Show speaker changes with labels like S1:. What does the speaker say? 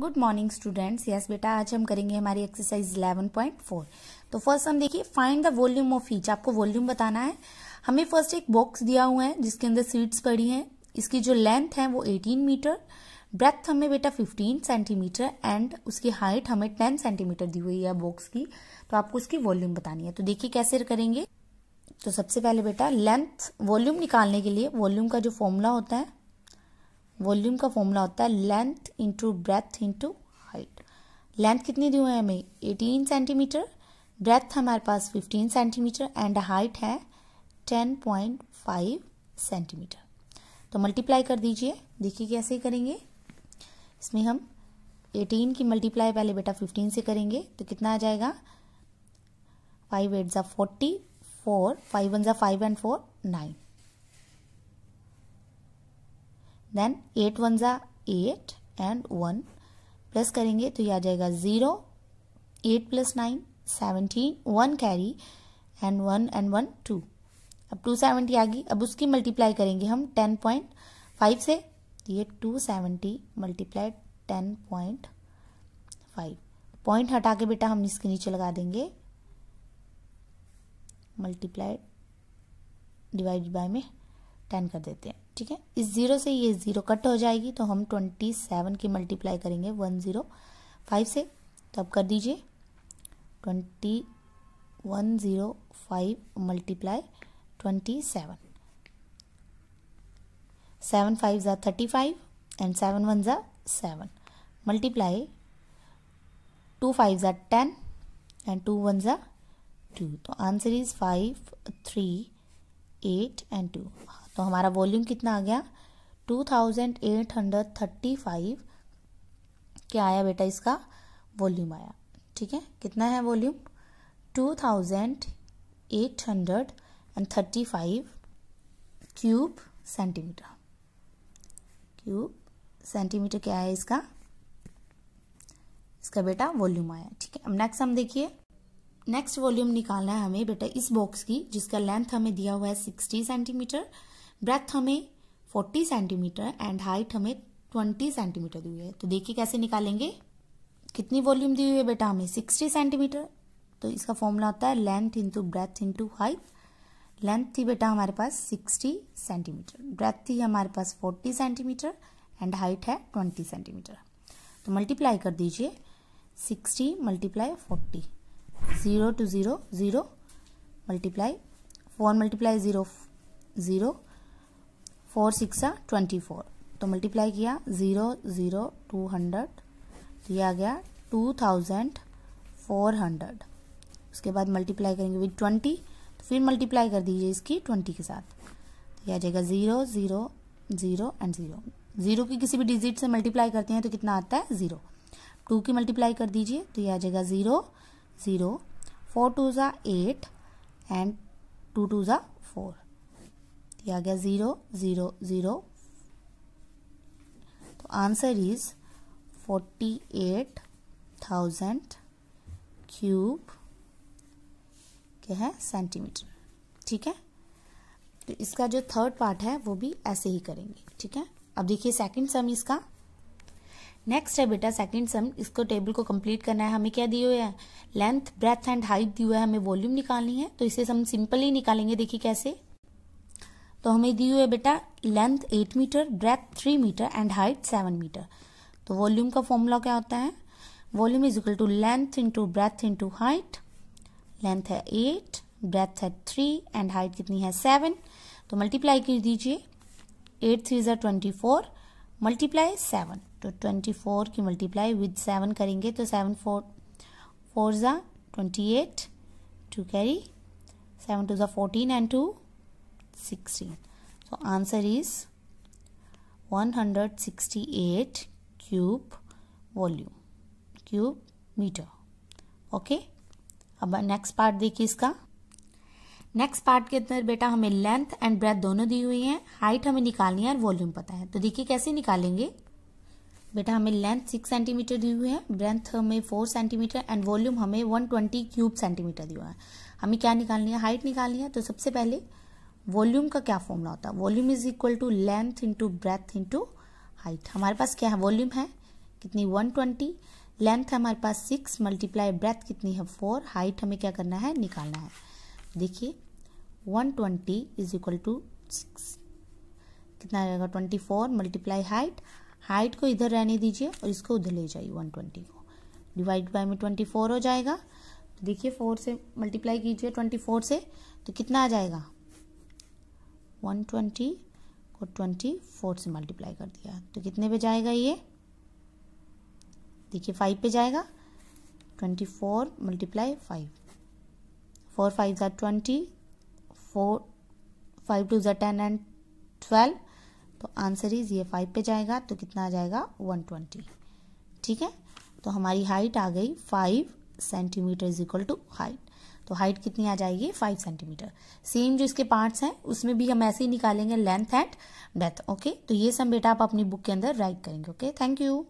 S1: good morning students yes बेटा आज हम करेंगे हमारी एक्सरसाइज 11.4 तो फर्स्ट हम देखिए find the volume of each आपको वॉल्यूम बताना है हमें फर्स्ट एक बॉक्स दिया हुआ है जिसके अंदर सीट्स पड़ी हैं इसकी जो लेंथ है वो 18 मीटर ब्रेथ हमें बेटा 15 सेंटीमीटर एंड उसकी हाइट हमें टेन सेंटीमीटर दी हुई है बॉक्स की तो आपको उसकी वॉल्यूम बतानी है तो देखिए कैसे करेंगे तो सबसे पहले बेटा लेंथ वॉल्यूम निकालने के लिए वॉल्यूम का जो फॉर्मूला होता है वॉल्यूम का फॉर्मूला होता है length into breadth into height length कितनी दी हुई है हमें 18 सेंटीमीटर ब्रेथ हमारे पास 15 सेंटीमीटर एंड हाइट है 10.5 सेंटीमीटर तो मल्टीप्लाई कर दीजिए देखिए कैसे करेंगे इसमें हम 18 की मल्टीप्लाई पहले बेटा 15 से करेंगे तो कितना आ जाएगा फाइव एट ज़ा फोर्टी फोर फाइव वन ज़ा five and four nine then eight one ज़ा एट एंड वन प्लस करेंगे तो ये आ जाएगा zero eight plus nine seventeen one carry and one and one two अब टू सेवेंटी आ गई अब उसकी मल्टीप्लाई करेंगे हम टेन पॉइंट फाइव से ये two seventy multiply ten point five point हटा के बेटा हम इसके नीचे लगा देंगे मल्टीप्लाई डिवाइड बाय में टेन कर देते हैं ठीक है इस ज़ीरो से ये ज़ीरो कट हो जाएगी तो हम ट्वेंटी सेवन की मल्टीप्लाई करेंगे वन ज़ीरो फाइव से तो आप कर दीजिए twenty one zero five multiply twenty seven seven five ज़ा thirty five and seven one ज़ा सेवन मल्टीप्लाई टू फाइव ज़ा टेन एंड टू वन ज़ा टू तो answer is five three eight and two तो हमारा वॉल्यूम कितना आ गया two thousand eight hundred thirty five क्या आया बेटा इसका वॉल्यूम आया ठीक है कितना है volume two thousand eight hundred and thirty five cube centimetre cube centimetre क्या है इसका इसका बेटा वॉल्यूम आया ठीक है अब नेक्स्ट हम देखिए नेक्स्ट वॉल्यूम निकालना है हमें बेटा इस बॉक्स की जिसका लेंथ हमें दिया हुआ है सिक्सटी सेंटीमीटर ब्रेथ हमें 40 सेंटीमीटर एंड हाइट हमें 20 सेंटीमीटर दी हुई है तो देखिए कैसे निकालेंगे कितनी वॉल्यूम दी हुई है बेटा हमें 60 सेंटीमीटर तो इसका फॉर्मूला होता है length into breadth into height length थी बेटा हमारे पास 60 सेंटीमीटर ब्रेथ थी हमारे पास 40 सेंटीमीटर एंड हाइट है 20 सेंटीमीटर तो मल्टीप्लाई कर दीजिए 60 multiply forty zero two zero zero multiply four multiply zero zero four six twenty four तो मल्टीप्लाई किया ज़ीरो ज़ीरो टू हंड्रेड तो आ गया टू थाउजेंड फोर हंड्रेड उसके बाद मल्टीप्लाई करेंगे विद ट्वेंटी तो फिर मल्टीप्लाई कर दीजिए इसकी ट्वेंटी के साथ तो यह आ जाएगा zero zero zero and zero zero की किसी भी डिजिट से मल्टीप्लाई करते हैं तो कितना आता है ज़ीरो टू की मल्टीप्लाई कर दीजिए तो यह आ जाएगा ज़ीरो ज़ीरो फोर टू ज़ा एट एंड टू टू ज़ा फोर ये आ गया ज़ीरो ज़ीरो ज़ीरो तो answer is forty eight thousand cube क्या है सेंटीमीटर ठीक है तो इसका जो थर्ड पार्ट है वो भी ऐसे ही करेंगे ठीक है अब देखिए सेकंड सम इसका नेक्स्ट है बेटा सेकंड सम इसको टेबल को कंप्लीट करना है हमें क्या दिए हुए हैं लेंथ ब्रेथ एंड हाइट दी हुए हैं हमें वॉल्यूम निकालनी है तो इसे हम सिंपली निकालेंगे देखिए कैसे तो हमें दी हुई है बेटा length eight metre breadth three metre and height seven metre तो वॉल्यूम का फॉर्मूला क्या होता है volume is equal to length into breadth into height length है एट ब्रेथ है थ्री एंड हाइट कितनी है सेवन तो मल्टीप्लाई कर दीजिए एट थ्री ज़ा ट्वेंटी फोर मल्टीप्लाई सेवन तो ट्वेंटी फोर की मल्टीप्लाई विद सेवन करेंगे तो सेवन फोर फोर ज़ा twenty eight two carry seven to ज़ा fourteen and two sixteen So answer is eight cube volume cube metre okay अब next part देखिए इसका next part के अंदर बेटा हमें लेंथ एंड ब्रेथ दोनों दी हुई है हाइट हमें निकालनी है और वॉल्यूम पता है तो देखिए कैसे निकालेंगे बेटा हमें लेंथ सिक्स सेंटीमीटर दी हुई है ब्रेथ हमें फोर सेंटीमीटर एंड वॉल्यूम हमें वन ट्वेंटी क्यूब सेंटीमीटर दिया हुआ है हमें क्या निकालनी है हाइट निकालनी है तो सबसे पहले वॉल्यूम का क्या फॉर्मूला होता है volume is equal to length into breadth into height हमारे पास क्या है वॉल्यूम है कितनी 120 लेंथ है हमारे पास सिक्स मल्टीप्लाई ब्रेथ कितनी है फोर हाइट हमें क्या करना है निकालना है देखिए 120 twenty is equal to six कितना आएगा 24 फोर मल्टीप्लाई हाइट हाइट को इधर रहने दीजिए और इसको उधर ले जाइए 120 को डिवाइड बाय में 24 हो जाएगा तो देखिए 4 से मल्टीप्लाई कीजिए 24 से तो कितना आ जाएगा वन ट्वेंटी को ट्वेंटी फोर से मल्टीप्लाई कर दिया तो कितने पे जाएगा ये देखिए फाइव पे जाएगा twenty four multiply five four five ज़ार ट्वेंटी फोर फाइव टू ज़ार टेन एंड ट्वेल्व तो आंसर इज ये फाइव पे जाएगा तो कितना आ जाएगा वन ट्वेंटी ठीक है तो हमारी हाइट आ गई five centimetre is equal to height तो हाइट कितनी आ जाएगी फाइव सेंटीमीटर सेम जो इसके पार्ट्स हैं उसमें भी हम ऐसे ही निकालेंगे लेंथ एंड ब्रेथ ओके तो ये सब बेटा आप अपनी बुक के अंदर राइट करेंगे ओके थैंक यू